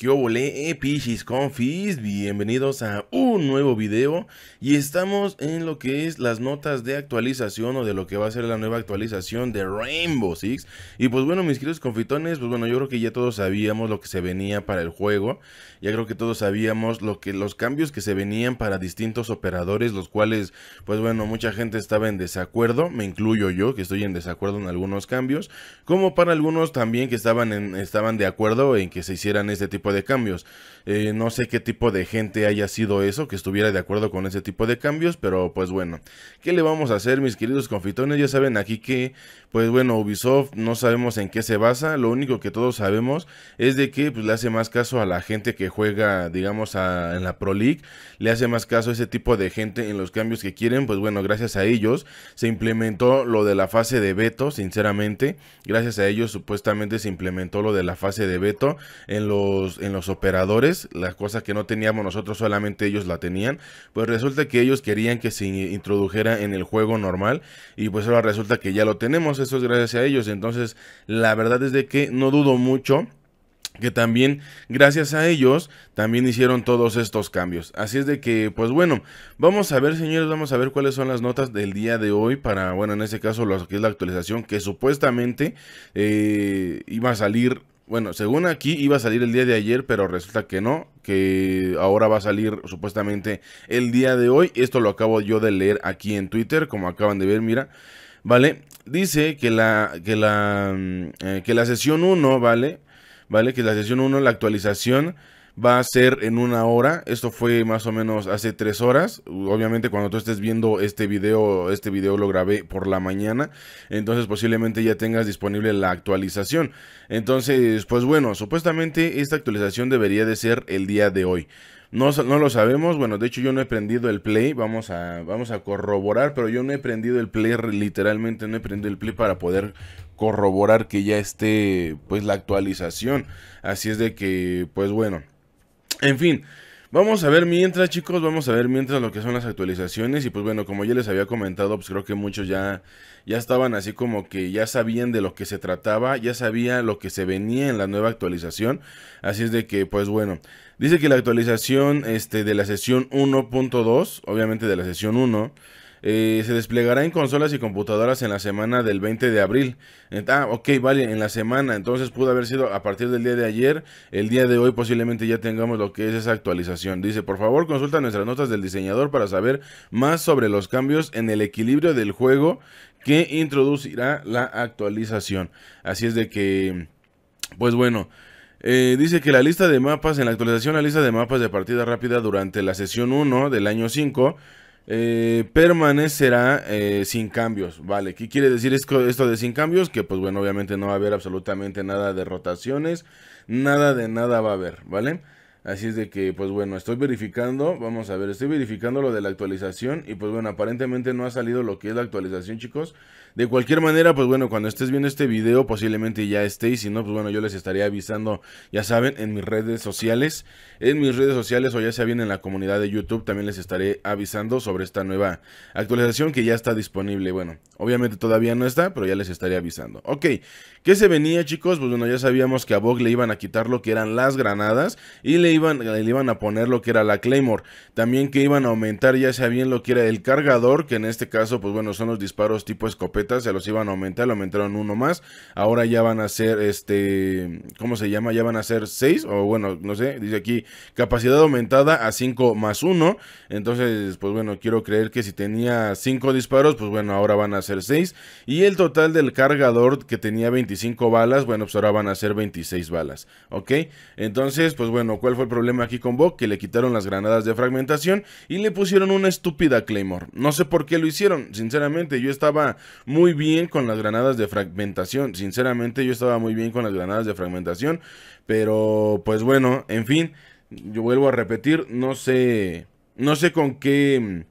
¿Qué obole, eh, Pichis Confis? Bienvenidos a un nuevo video y estamos en lo que es las notas de actualización o de lo que va a ser la nueva actualización de Rainbow Six. Y pues bueno, mis queridos confitones, pues bueno, yo creo que ya todos sabíamos lo que se venía para el juego. Ya creo que todos sabíamos lo que, los cambios que se venían para distintos operadores, los cuales, pues bueno, mucha gente estaba en desacuerdo, me incluyo yo que estoy en desacuerdo en algunos cambios, como para algunos también que estaban, en, estaban de acuerdo en que se hicieran este tipo de de cambios. Eh, no sé qué tipo de gente haya sido eso, que estuviera de acuerdo con ese tipo de cambios, pero pues bueno, ¿qué le vamos a hacer mis queridos confitones? Ya saben aquí que, pues bueno, Ubisoft no sabemos en qué se basa, lo único que todos sabemos es de que pues, le hace más caso a la gente que juega, digamos, en la Pro League, le hace más caso a ese tipo de gente en los cambios que quieren, pues bueno, gracias a ellos se implementó lo de la fase de veto, sinceramente, gracias a ellos supuestamente se implementó lo de la fase de veto en los en los operadores, la cosa que no teníamos nosotros, solamente ellos la tenían, pues resulta que ellos querían que se introdujera en el juego normal y pues ahora resulta que ya lo tenemos, eso es gracias a ellos, entonces la verdad es de que no dudo mucho que también gracias a ellos también hicieron todos estos cambios. Así es de que, pues bueno, vamos a ver señores, vamos a ver cuáles son las notas del día de hoy para, bueno, en este caso lo que es la actualización que supuestamente eh, iba a salir bueno, según aquí iba a salir el día de ayer, pero resulta que no, que ahora va a salir supuestamente el día de hoy. Esto lo acabo yo de leer aquí en Twitter, como acaban de ver, mira. ¿Vale? Dice que la, que la, mm, eh, que la sesión 1, ¿vale? ¿Vale? Que la sesión 1, la actualización va a ser en una hora. Esto fue más o menos hace tres horas. Obviamente cuando tú estés viendo este video, este video lo grabé por la mañana. Entonces posiblemente ya tengas disponible la actualización. Entonces, pues bueno, supuestamente esta actualización debería de ser el día de hoy. No, no, lo sabemos, bueno, de hecho yo no he prendido el play, vamos a, vamos a corroborar, pero yo no he prendido el play, literalmente no he prendido el play para poder corroborar que ya esté pues la actualización. Así es de que, pues bueno, en fin, Vamos a ver mientras, chicos, vamos a ver mientras lo que son las actualizaciones. Y pues bueno, como ya les había comentado, pues creo que muchos ya, ya estaban así como que ya sabían de lo que se trataba, ya sabía lo que se venía en la nueva actualización. Así es de que, pues bueno, dice que la actualización este, de la sesión 1.2, obviamente de la sesión 1, eh, se desplegará en consolas y computadoras en la semana del 20 de abril. Ah, ok, vale, en la semana. Entonces pudo haber sido a partir del día de ayer. El día de hoy posiblemente ya tengamos lo que es esa actualización. Dice, por favor consulta nuestras notas del diseñador para saber más sobre los cambios en el equilibrio del juego que introducirá la actualización. Así es de que, pues bueno. Eh, dice que la lista de mapas, en la actualización, la lista de mapas de partida rápida durante la sesión 1 del año 5 eh, permanecerá eh, sin cambios, ¿vale? ¿Qué quiere decir esto de sin cambios? Que pues bueno, obviamente no va a haber absolutamente nada de rotaciones, nada de nada va a haber, ¿vale? Así es de que, pues bueno, estoy verificando, vamos a ver, estoy verificando lo de la actualización y pues bueno, aparentemente no ha salido lo que es la actualización, chicos. De cualquier manera, pues bueno, cuando estés viendo este video posiblemente ya esté y si no, pues bueno, yo les estaré avisando, ya saben, en mis redes sociales, en mis redes sociales o ya sea bien en la comunidad de YouTube, también les estaré avisando sobre esta nueva actualización que ya está disponible. Bueno, obviamente todavía no está, pero ya les estaré avisando. Ok, ¿qué se venía, chicos? Pues bueno, ya sabíamos que a Vogue le iban a quitar lo que eran las granadas y le iban, a poner lo que era la Claymore, también que iban a aumentar ya sea bien lo que era el cargador, que en este caso pues bueno son los disparos tipo escopeta, se los iban a aumentar, aumentaron uno más, ahora ya van a ser este, ¿cómo se llama? Ya van a ser 6 o bueno, no sé, dice aquí capacidad aumentada a 5 más 1, entonces pues bueno, quiero creer que si tenía 5 disparos, pues bueno, ahora van a ser 6 y el total del cargador que tenía 25 balas, bueno, pues ahora van a ser 26 balas, ¿ok? Entonces, pues bueno, ¿cuál fue el problema aquí con Vogue, que le quitaron las granadas de fragmentación y le pusieron una estúpida Claymore. No sé por qué lo hicieron, sinceramente yo estaba muy bien con las granadas de fragmentación, sinceramente yo estaba muy bien con las granadas de fragmentación, pero pues bueno, en fin, yo vuelvo a repetir, no sé, no sé con qué mm,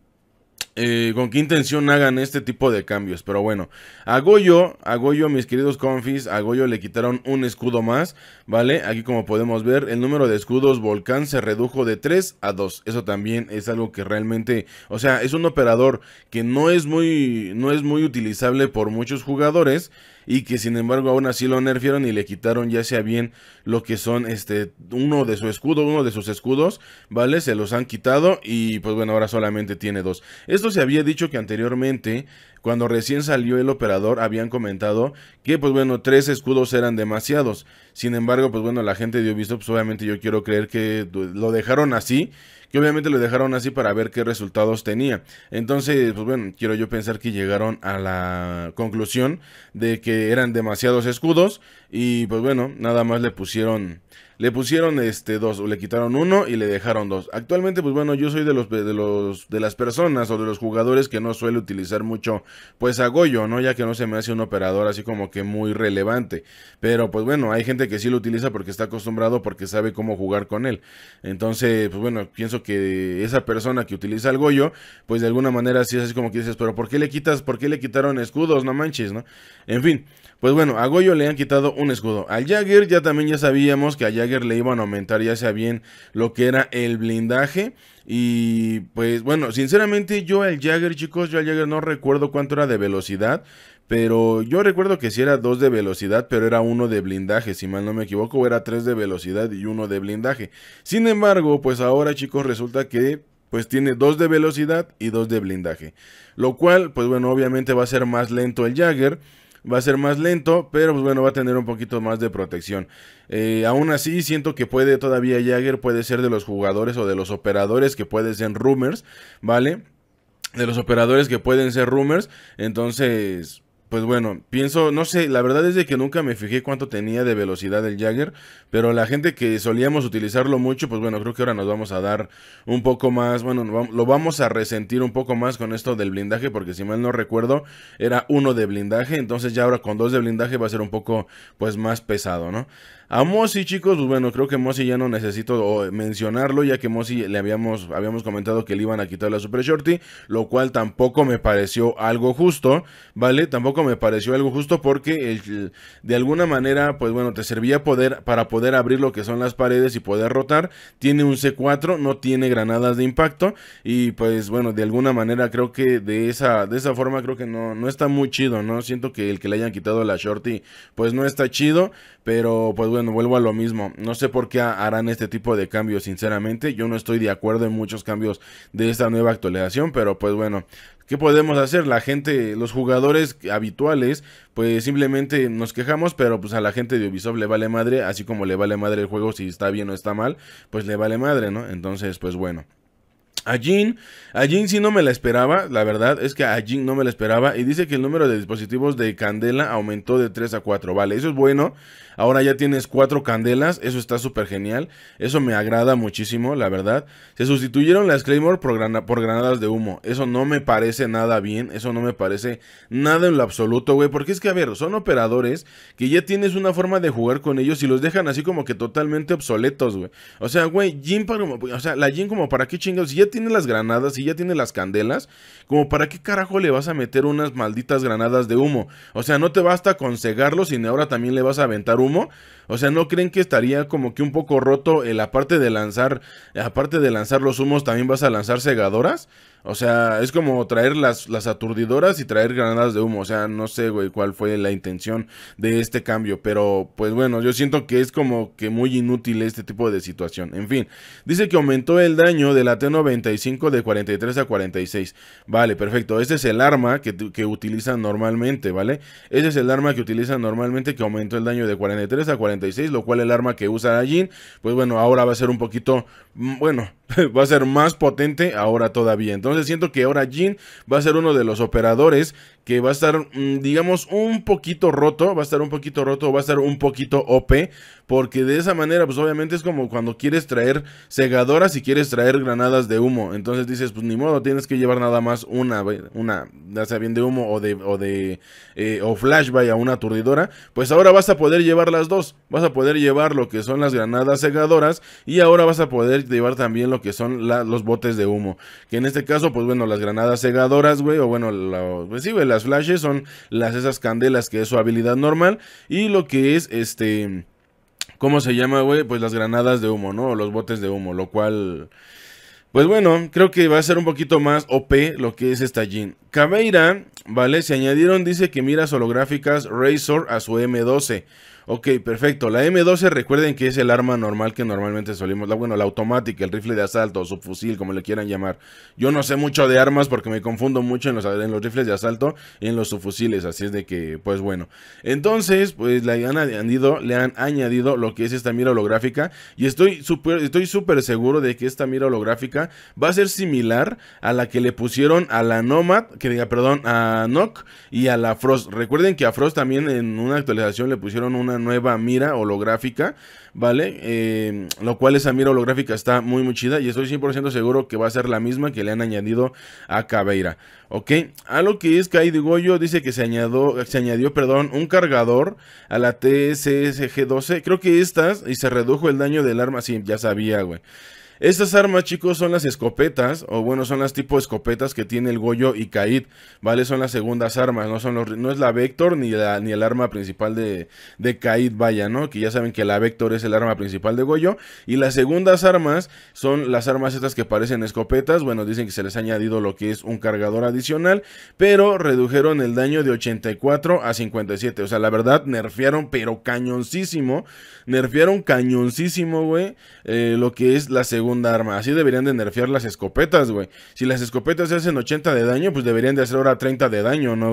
eh, con qué intención hagan este tipo de cambios. Pero bueno, a Goyo, a Goyo, mis queridos confis, a Goyo le quitaron un escudo más, ¿vale? Aquí como podemos ver, el número de escudos Volcán se redujo de 3 a 2. Eso también es algo que realmente, o sea, es un operador que no es muy, no es muy utilizable por muchos jugadores y que sin embargo aún así lo nerfieron y le quitaron ya sea bien lo que son este uno de su escudo, uno de sus escudos, ¿vale? Se los han quitado y pues bueno, ahora solamente tiene dos. Esto se había dicho que anteriormente, cuando recién salió el operador, habían comentado que, pues bueno, tres escudos eran demasiados. Sin embargo, pues bueno, la gente dio visto, pues obviamente yo quiero creer que lo dejaron así, que obviamente lo dejaron así para ver qué resultados tenía. Entonces, pues bueno, quiero yo pensar que llegaron a la conclusión de que eran demasiados escudos y pues bueno, nada más le pusieron le pusieron este dos, o le quitaron uno y le dejaron dos. Actualmente, pues bueno, yo soy de los de los de las personas o de los jugadores que no suele utilizar mucho, pues a Goyo, ¿no? Ya que no se me hace un operador así como que muy relevante. Pero pues bueno, hay gente que sí lo utiliza porque está acostumbrado, porque sabe cómo jugar con él. Entonces, pues bueno, pienso que esa persona que utiliza al Goyo, pues de alguna manera sí es así como que dices, pero ¿por qué le quitas, por qué le quitaron escudos? No manches, ¿no? En fin, pues bueno, a Goyo le han quitado un escudo. Al Jagger ya también ya sabíamos que a Jagger le iban a aumentar ya sea bien lo que era el blindaje. Y pues bueno, sinceramente yo al Jagger, chicos, yo al Jagger no recuerdo cuánto era de velocidad. Pero yo recuerdo que si era 2 de velocidad, pero era 1 de blindaje, si mal no me equivoco, era 3 de velocidad y 1 de blindaje. Sin embargo, pues ahora chicos resulta que pues tiene 2 de velocidad y 2 de blindaje. Lo cual, pues bueno, obviamente va a ser más lento el Jagger va a ser más lento, pero pues bueno, va a tener un poquito más de protección. Eh, aún así, siento que puede todavía Jagger, puede ser de los jugadores o de los operadores que pueden ser rumors, ¿vale? De los operadores que pueden ser rumors, entonces pues bueno, pienso, no sé, la verdad es de que nunca me fijé cuánto tenía de velocidad el Jagger, pero la gente que solíamos utilizarlo mucho, pues bueno, creo que ahora nos vamos a dar un poco más, bueno, lo vamos a resentir un poco más con esto del blindaje, porque si mal no recuerdo, era uno de blindaje, entonces ya ahora con dos de blindaje va a ser un poco, pues más pesado, ¿no? A Mossy, chicos, pues bueno, creo que Mossy ya no necesito mencionarlo, ya que Mossy le habíamos, habíamos comentado que le iban a quitar la Super Shorty, lo cual tampoco me pareció algo justo, ¿vale? Tampoco me pareció algo justo porque eh, de alguna manera, pues bueno, te servía poder para poder abrir lo que son las paredes y poder rotar. Tiene un C4, no tiene granadas de impacto y pues bueno, de alguna manera creo que de esa, de esa forma creo que no, no está muy chido, ¿no? Siento que el que le hayan quitado la Shorty, pues no está chido, pero pues bueno bueno, vuelvo a lo mismo. No sé por qué harán este tipo de cambios, sinceramente. Yo no estoy de acuerdo en muchos cambios de esta nueva actualización, pero pues bueno, ¿Qué podemos hacer? La gente, los jugadores habituales, pues simplemente nos quejamos, pero pues a la gente de Ubisoft le vale madre, así como le vale madre el juego si está bien o está mal, pues le vale madre, ¿no? Entonces, pues bueno. A Jean, a Jean sí no me la esperaba, la verdad es que a Jean no me la esperaba y dice que el número de dispositivos de candela aumentó de 3 a 4, vale, eso es bueno, ahora ya tienes 4 candelas, eso está súper genial, eso me agrada muchísimo, la verdad, se sustituyeron las Claymore por, granadas de humo, eso no me parece nada bien, eso no me parece nada en lo absoluto, güey, porque es que, a ver, son operadores que ya tienes una forma de jugar con ellos y los dejan así como que totalmente obsoletos, güey, o sea, güey, Jin. para, o sea, la Jean como para qué chingados, ya tiene las granadas y ya tiene las candelas, como para qué carajo le vas a meter unas malditas granadas de humo. O sea, no te basta con cegarlo, sino ahora también le vas a aventar humo. O sea, ¿no creen que estaría como que un poco roto el la de lanzar, aparte de lanzar los humos, también vas a lanzar cegadoras? O sea, es como traer las, las aturdidoras y traer granadas de humo. O sea, no sé, güey, cuál fue la intención de este cambio. Pero, pues bueno, yo siento que es como que muy inútil este tipo de situación. En fin, dice que aumentó el daño de la T-95 de 43 a 46. Vale, perfecto. Este es el arma que, que utilizan normalmente, ¿vale? Este es el arma que utilizan normalmente que aumentó el daño de 43 a 46, lo cual el arma que usa Jin, pues bueno, ahora va a ser un poquito, mm, bueno, va a ser más potente ahora todavía. Entonces siento que ahora Jin va a ser uno de los operadores que va a estar, mm, digamos, un poquito roto, va a estar un poquito roto, va a estar un poquito OP, porque de esa manera, pues obviamente es como cuando quieres traer segadoras y quieres traer granadas de humo. Entonces dices, pues ni modo, tienes que llevar nada más una, una ya sea bien de humo o de, o de, eh, flash, vaya, una aturdidora. Pues ahora vas a poder llevar las dos, vas a poder llevar lo que son las granadas segadoras y ahora vas a poder llevar también lo que son los botes de humo. Que en este caso, pues bueno, las granadas cegadoras, güey, o bueno, pues güey, las flashes son las esas candelas que es su habilidad normal. Y lo que es este... ¿Cómo se llama, güey? Pues las granadas de humo, ¿no? O los botes de humo, lo cual... Pues bueno, creo que va a ser un poquito más OP lo que es esta Jin. Caveira, ¿vale? Se añadieron, dice que miras holográficas Razor a su M12. Ok, perfecto. La M12 recuerden que es el arma normal que normalmente solemos, la, bueno, la automática, el rifle de asalto o subfusil, como le quieran llamar. Yo no sé mucho de armas porque me confundo mucho en los, rifles de asalto y en los subfusiles, así es de que, pues bueno. Entonces, pues le han añadido, le han añadido lo que es esta mira holográfica y estoy súper estoy super seguro de que esta mira holográfica va a ser similar a la que le pusieron a la Nomad, que diga, perdón, a Nock y a la Frost. Recuerden que a Frost también en una actualización le pusieron una nueva mira holográfica, ¿vale? Eh, lo cual esa mira holográfica está muy muy chida y estoy 100% seguro que va a ser la misma que le han añadido a Caveira, ¿ok? A lo que es ahí digo Goyo dice que se añadió, se añadió perdón, un cargador a la TSSG-12, creo que estas, y se redujo el daño del arma, sí, ya sabía, güey. Estas armas, chicos, son las escopetas, o bueno, son las tipo escopetas que tiene el Goyo y Kaid, ¿vale? Son las segundas armas, no, son no es la Vector ni, ni el arma principal de, de Kaid, vaya, ¿no? Que ya saben que la Vector es el arma principal de Goyo. Y las segundas armas son las armas estas que parecen escopetas, bueno, dicen que se les ha añadido lo que es un cargador adicional, pero redujeron el daño de 84 a 57, o sea, la verdad, nerfearon, pero cañoncísimo, nerfearon cañoncísimo, güey, eh, lo que es la segunda arma. Así deberían de nerfear las escopetas, güey. Si las escopetas hacen 80 de daño, pues deberían de hacer ahora 30 de daño, ¿no,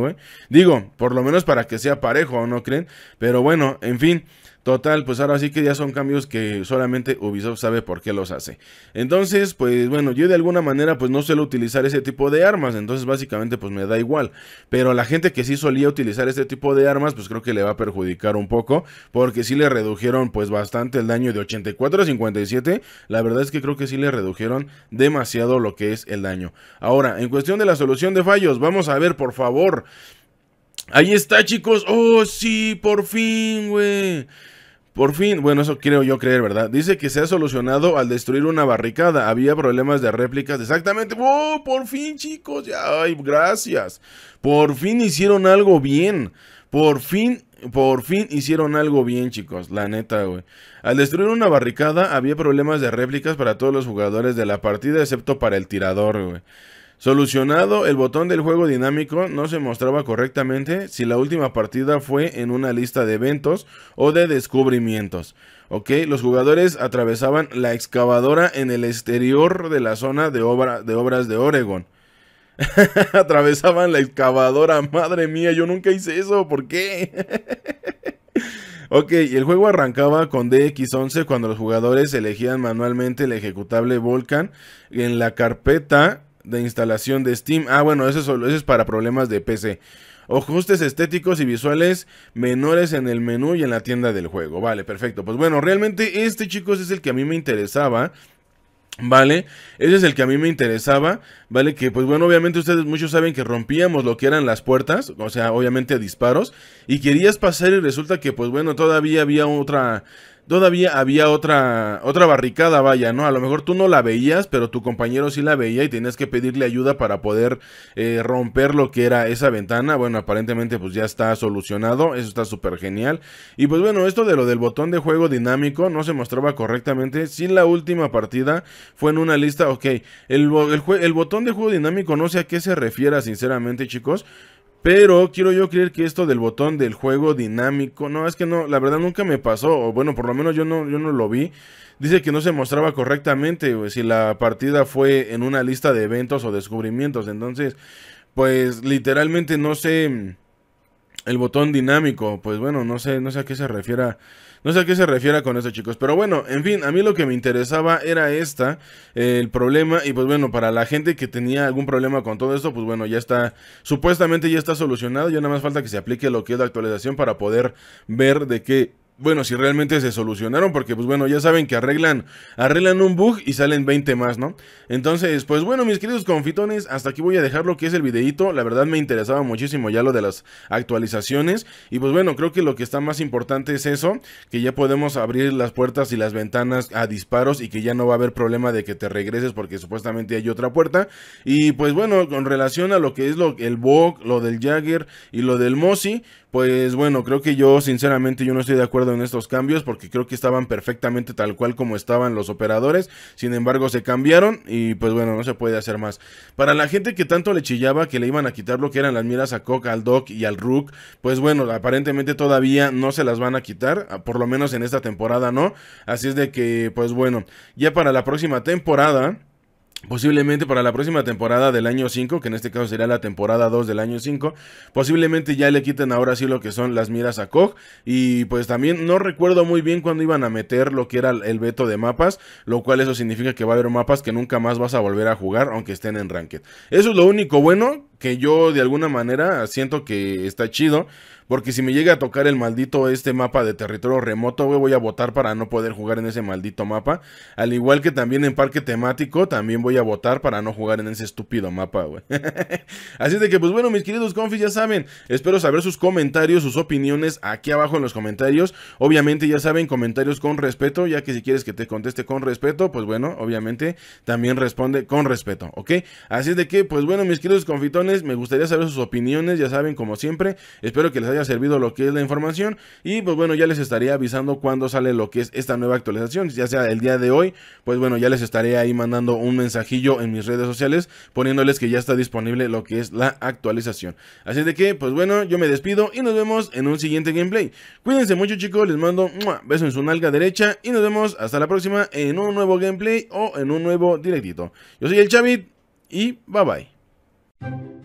Digo, por lo menos para que sea parejo, ¿no creen? Pero bueno, en fin. Total, pues ahora sí que ya son cambios que solamente Ubisoft sabe por qué los hace. Entonces, pues bueno, yo de alguna manera pues no suelo utilizar ese tipo de armas, entonces básicamente pues me da igual. Pero la gente que sí solía utilizar este tipo de armas, pues creo que le va a perjudicar un poco, porque sí le redujeron pues bastante el daño de 84 a 57. La verdad es que creo que sí le redujeron demasiado lo que es el daño. Ahora, en cuestión de la solución de fallos, vamos a ver por favor. Ahí está chicos, oh sí, por fin, güey. Por fin, bueno, eso creo yo creer, ¿verdad? Dice que se ha solucionado al destruir una barricada. Había problemas de réplicas. Exactamente. ¡Oh, por fin, chicos! Ya, ¡Ay, gracias! Por fin hicieron algo bien. Por fin, por fin hicieron algo bien, chicos. La neta, güey. Al destruir una barricada, había problemas de réplicas para todos los jugadores de la partida, excepto para el tirador, güey. Solucionado, el botón del juego dinámico no se mostraba correctamente si la última partida fue en una lista de eventos o de descubrimientos. ¿ok? Los jugadores atravesaban la excavadora en el exterior de la zona de, obra, de obras de Oregon. atravesaban la excavadora, madre mía, yo nunca hice eso, ¿por qué? ok, el juego arrancaba con DX11 cuando los jugadores elegían manualmente el ejecutable Volcan en la carpeta de instalación de Steam. Ah, bueno, eso es, es para problemas de PC. Ajustes estéticos y visuales menores en el menú y en la tienda del juego. Vale, perfecto. Pues bueno, realmente este chicos es el que a mí me interesaba. Vale, ese es el que a mí me interesaba, vale, que pues bueno, obviamente ustedes muchos saben que rompíamos lo que eran las puertas, o sea, obviamente disparos, y querías pasar y resulta que pues bueno, todavía había otra, todavía había otra, otra barricada, vaya, ¿no? A lo mejor tú no la veías, pero tu compañero sí la veía y tenías que pedirle ayuda para poder eh, romper lo que era esa ventana. Bueno, aparentemente pues ya está solucionado, eso está súper genial. Y pues bueno, esto de lo del botón de juego dinámico no se mostraba correctamente. sin la última partida fue en una lista, ok, el, el botón de juego dinámico no sé a qué se refiera, sinceramente chicos. Pero quiero yo creer que esto del botón del juego dinámico, no, es que no, la verdad nunca me pasó, o bueno, por lo menos yo no, yo no lo vi. Dice que no se mostraba correctamente si la partida fue en una lista de eventos o descubrimientos. Entonces, pues literalmente no sé el botón dinámico, pues bueno, no sé, no sé a qué se refiera. No sé a qué se refiera con eso, chicos. Pero bueno, en fin, a mí lo que me interesaba era esta, eh, el problema. Y pues bueno, para la gente que tenía algún problema con todo esto, pues bueno, ya está, supuestamente ya está solucionado. Ya nada más falta que se aplique lo que es la actualización para poder ver de qué bueno, si realmente se solucionaron, porque pues bueno, ya saben que arreglan, arreglan un bug y salen 20 más, ¿no? Entonces, pues bueno, mis queridos confitones, hasta aquí voy a dejar lo que es el videito. La verdad me interesaba muchísimo ya lo de las actualizaciones. Y pues bueno, creo que lo que está más importante es eso, que ya podemos abrir las puertas y las ventanas a disparos y que ya no va a haber problema de que te regreses porque supuestamente hay otra puerta. Y pues bueno, con relación a lo que es lo, el bug, lo del Jagger y lo del Mossy, pues bueno, creo que yo sinceramente yo no estoy de acuerdo en estos cambios porque creo que estaban perfectamente tal cual como estaban los operadores. Sin embargo, se cambiaron y pues bueno, no se puede hacer más. Para la gente que tanto le chillaba que le iban a quitar lo que eran las miras a Koch, al Doc y al Rook, pues bueno, aparentemente todavía no se las van a quitar, ah, por lo menos en esta temporada no. Así es de que, pues bueno, ya para la próxima temporada Posiblemente para la próxima temporada del año 5, que en este caso sería la temporada 2 del año 5, posiblemente ya le quiten ahora sí lo que son las miras a Koch. Y pues también no recuerdo muy bien cuándo iban a meter lo que era el veto de mapas, lo cual eso significa que va a haber mapas que nunca más vas a volver a jugar, aunque estén en Ranked. Eso es lo único bueno que yo de alguna manera siento que está chido. Porque si me llega a tocar el maldito este mapa de territorio remoto, güey, voy a votar para no poder jugar en ese maldito mapa. Al igual que también en parque temático, también voy a votar para no jugar en ese estúpido mapa, güey. Así de que, pues bueno, mis queridos confis, ya saben. Espero saber sus comentarios, sus opiniones aquí abajo en los comentarios. Obviamente, ya saben, comentarios con respeto, ya que si quieres que te conteste con respeto, pues bueno, obviamente también responde con respeto, ¿ok? Así de que, pues bueno, mis queridos confitones me gustaría saber sus opiniones, ya saben, como siempre, espero que les haya servido lo que es la información y pues bueno, ya les estaré avisando cuando sale lo que es esta nueva actualización, ya sea el día de hoy, pues bueno, ya les estaré ahí mandando un mensajillo en mis redes sociales poniéndoles que ya está disponible lo que es la actualización. Así de que, pues bueno, yo me despido y nos vemos en un siguiente gameplay. Cuídense mucho chicos, les mando un beso en su nalga derecha y nos vemos hasta la próxima en un nuevo gameplay o en un nuevo directito. Yo soy el Chavit y bye bye.